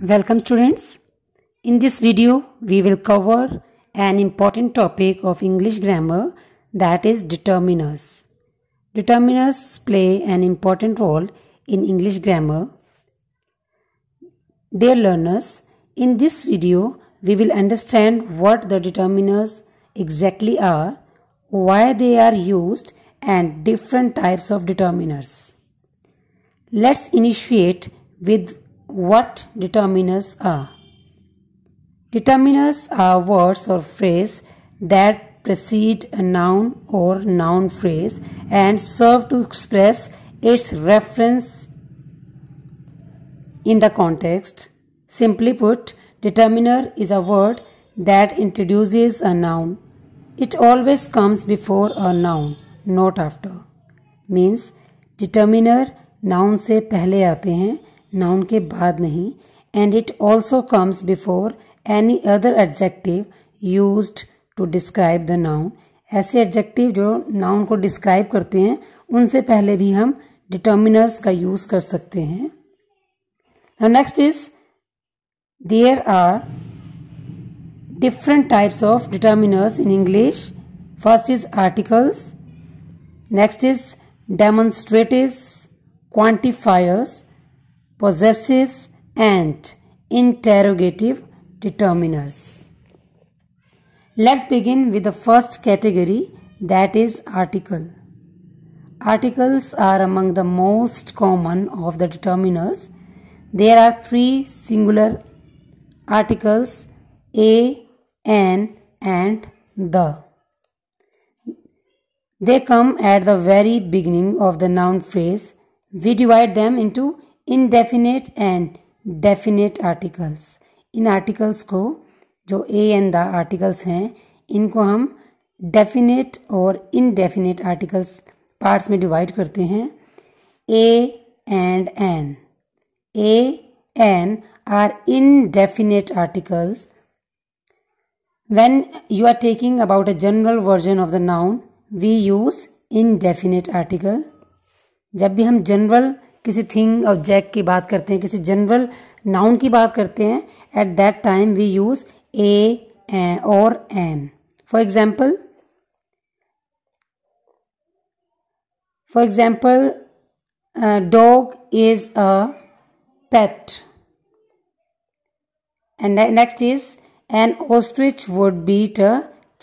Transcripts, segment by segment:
Welcome students. In this video, we will cover an important topic of English grammar that is determiners. Determiners play an important role in English grammar. Dear learners, in this video, we will understand what the determiners exactly are, why they are used and different types of determiners. Let's initiate with what determiners are. Determiners are words or phrase that precede a noun or noun phrase and serve to express its reference in the context. Simply put, determiner is a word that introduces a noun. It always comes before a noun, not after. Means, determiner noun se pehle aate hain. Noun के बाद नहीं and it also comes before any other adjective use to describe the noun ऐसे adjective जो noun को describe करते हैं उनसे पहले भी हम डिटर्मिनर्स का यूज़ कर सकते हैं next is there are different types of determiners in English first is articles next is demonstrative quantifiers possessives, and interrogative determiners. Let's begin with the first category that is article. Articles are among the most common of the determiners. There are three singular articles a, an, and the. They come at the very beginning of the noun phrase. We divide them into indefinite and definite articles इन articles को जो A and the articles हैं इनको हम definite और indefinite articles parts में divide करते हैं a and an a an are indefinite articles when you are talking about a general version of the noun we use indefinite article जब भी हम general किसी थिंग ऑब्जेक्ट की बात करते हैं किसी जनरल नाउन की बात करते हैं at that time we use a और an for example for example dog is a pet and next is an ostrich would beat a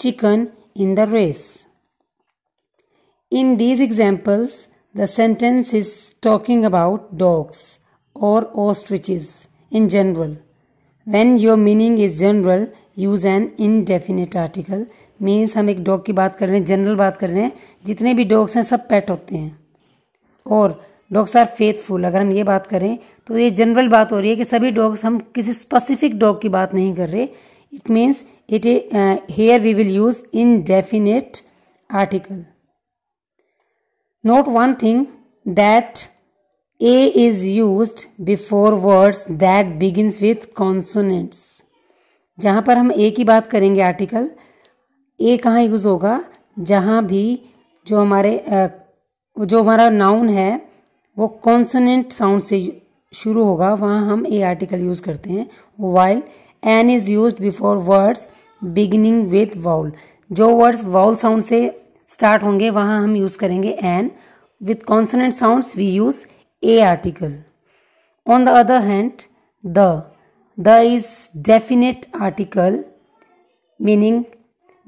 chicken in the race in these examples the sentence is talking about dogs और ostriches in general when your meaning is general use an indefinite article means हम एक dog की बात कर रहे हैं general बात कर रहे हैं जितने भी डॉग्स हैं सब पेट होते हैं और डॉग्स आर फेथफुल अगर हम ये बात करें तो ये जनरल बात हो रही है कि सभी डॉग्स हम किसी स्पेसिफिक डॉग की बात नहीं कर रहे it means it here we will use indefinite article Note one thing that a is used before words that begins with consonants. जहाँ पर हम ए की बात करेंगे आर्टिकल ए कहाँ यूज़ होगा जहाँ भी जो हमारे जो हमारा नाउन है वो कॉन्सोनेंट साउंड से शुरू होगा वहाँ हम ए आर्टिकल यूज़ करते हैं while an is use before words beginning with vowel जो वर्ड्स वाउल साउंड से स्टार्ट होंगे वहाँ हम यूज़ करेंगे an with consonant sounds we use a article on the other hand the the is definite article meaning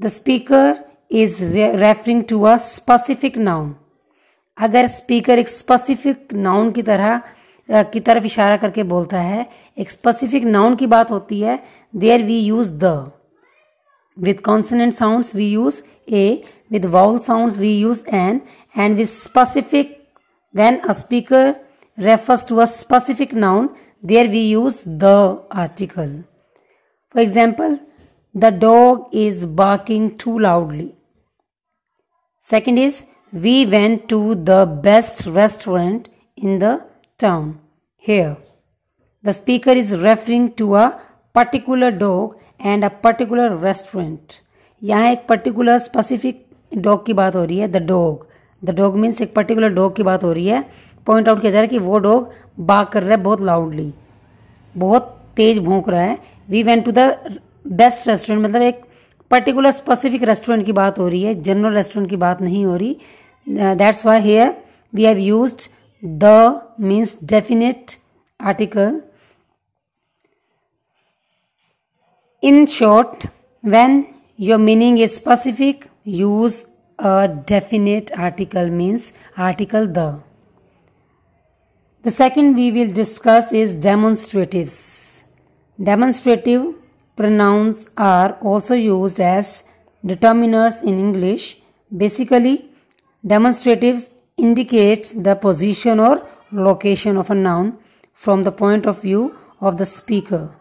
the speaker is referring to a specific noun अगर speaker एक specific noun की तरह की तरफ इशारा करके बोलता है एक स्पेसिफिक नाउन की बात होती है there we use the With consonant sounds, we use A. With vowel sounds, we use N. And with specific, when a speaker refers to a specific noun, there we use the article. For example, the dog is barking too loudly. Second is, we went to the best restaurant in the town. Here, the speaker is referring to a particular dog and a particular restaurant यहाँ एक particular specific dog की बात हो रही है the dog the dog means एक particular dog की बात हो रही है पॉइंट आउट किया जा रहा है कि वो डॉग बाग कर रहा है बहुत लाउडली बहुत तेज भोंक रहा है we went to the best restaurant मतलब एक पर्टिकुलर स्पेसिफिक रेस्टोरेंट की बात हो रही है जनरल रेस्टोरेंट की बात नहीं हो रही that's why here we have use the means definite article In short, when your meaning is specific, use a definite article means article the. The second we will discuss is demonstratives. Demonstrative pronouns are also used as determiners in English. Basically, demonstratives indicate the position or location of a noun from the point of view of the speaker.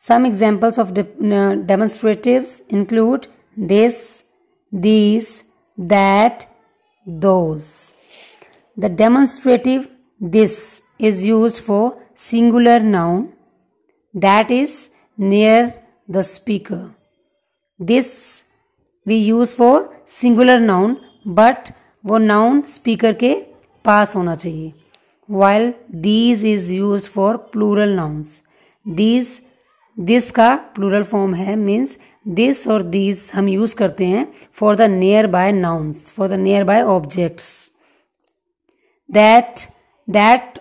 Some examples of de uh, demonstratives include this, these, that, those. The demonstrative this is used for singular noun that is near the speaker. This we use for singular noun but wo noun speaker ke पास hona chahiye. while these is used for plural nouns. These this का plural form है means this और this हम use करते हैं for the nearby nouns for the nearby objects that that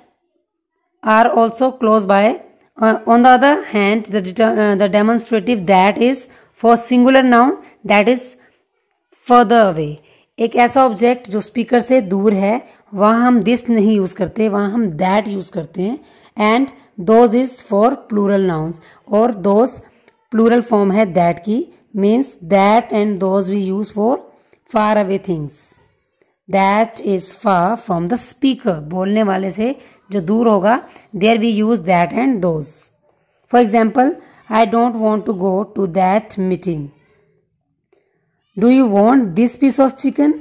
are also close by on the other hand the demonstrative that is for singular noun that is further away एक ऐसा object जो speaker से दूर है वहाँ हम this नहीं use करते वहाँ हम दैट यूज़ करते हैं and those is for plural nouns और दोज प्लूरल फॉर्म है दैट की means that and those we use for far away things that is far from the speaker बोलने वाले से जो दूर होगा there we use that and those for example I don't want to go to that meeting do you want this piece of chicken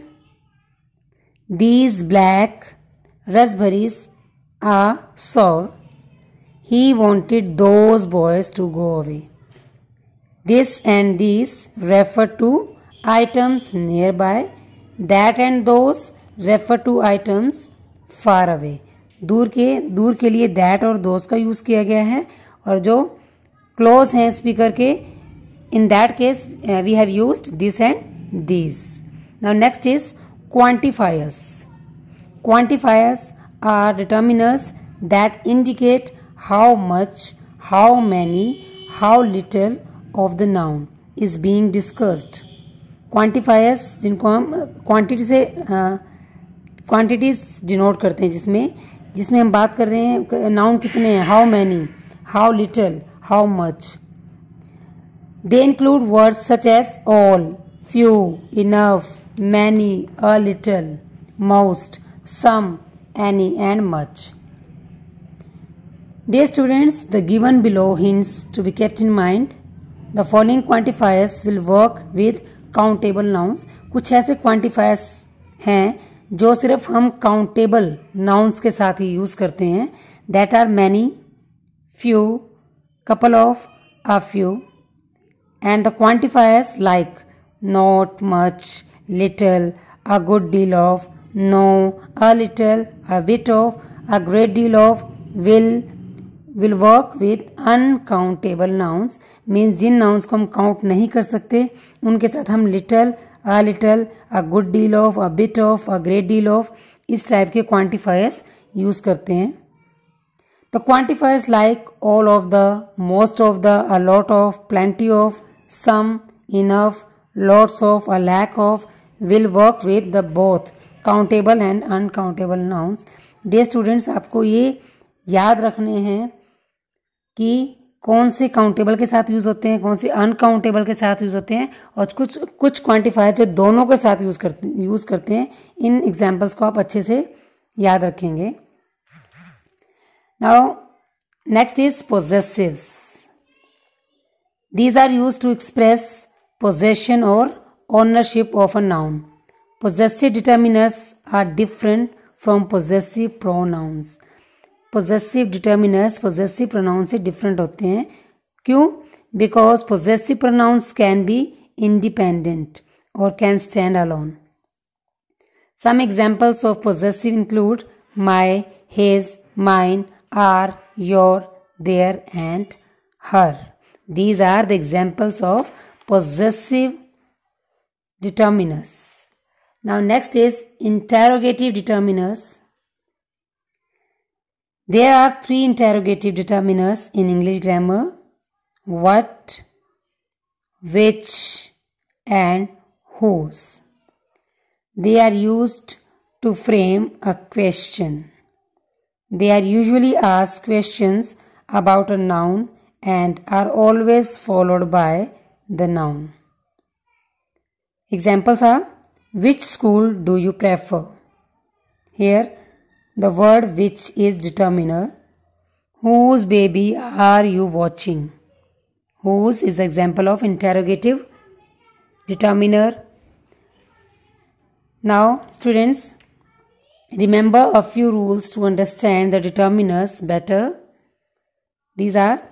these black raspberries are sour He wanted those boys to go away. This and these refer to items nearby. That and those refer to items far away दूर के दूर के लिए that और दोस का use किया गया है और जो क्लोज हैं स्पीकर के in that case we have use this and this now next is quantifiers quantifiers are determiners that indicate how much, how many, how little of the noun is being discussed. Quantifiers जिनको हम quantity से quantities denote करते हैं जिसमें जिसमें हम बात कर रहे हैं नाउन कितने हैं how many how little how much they include words such as all few enough many a little most some any and much Dear students, the given below hints to be kept in mind. The following quantifiers will work with countable nouns. कुछ ऐसे quantifiers हैं जो सिर्फ हम countable nouns के साथ ही use करते हैं That are many, few, couple of, a few. And the quantifiers like not much, little, a good deal of, no, a little, a bit of, a great deal of, will, will work with uncountable nouns means जिन nouns को हम count नहीं कर सकते उनके साथ हम little a little a good deal of a bit of a great deal of इस टाइप के क्वान्टिफायर्स यूज़ करते हैं तो quantifiers like all of the most of the a lot of plenty of some enough lots of a lack of will work with the both countable and uncountable nouns dear students आपको ये याद रखने हैं कि कौन से countable के साथ यूज़ होते हैं कौन से अनकाउंटेबल के साथ यूज़ होते हैं और कुछ कुछ क्वांटिफायर जो दोनों के साथ यूज़ करते यूज़ करते हैं इन एग्जाम्पल्स को आप अच्छे से याद रखेंगे now next is possessives these are use to express possession और of a noun possessive determiners are different from possessive pronouns possessive determiners possessive pronouns से डिफरेंट होते हैं क्यों because possessive pronouns can be independent और can stand alone some examples of possessive include my his mine our your their and her these are the examples of possessive determiners now next is interrogative डिटर्मिनस There are three interrogative determiners in English grammar what, which, and whose. They are used to frame a question. They are usually asked questions about a noun and are always followed by the noun. Examples are Which school do you prefer? Here, the word which is determiner. Whose baby are you watching? Whose is example of interrogative determiner. Now, students, remember a few rules to understand the determiners better. These are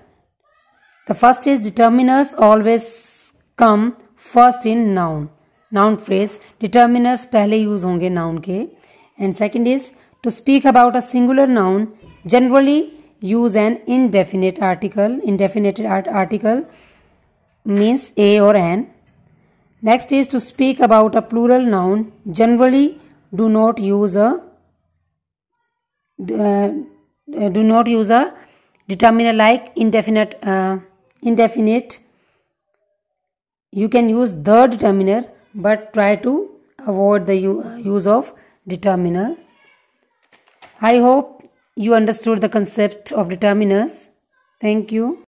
the first is determiners always come first in noun. Noun phrase determiners पहले use होंगे noun के and second is to speak about a singular noun, generally use an indefinite article. Indefinite art article means a or an. Next is to speak about a plural noun. Generally, do not use a uh, uh, do not use a determiner like indefinite uh, indefinite you can use the determiner but try to avoid the uh, use of determiner I hope you understood the concept of determiners. Thank you.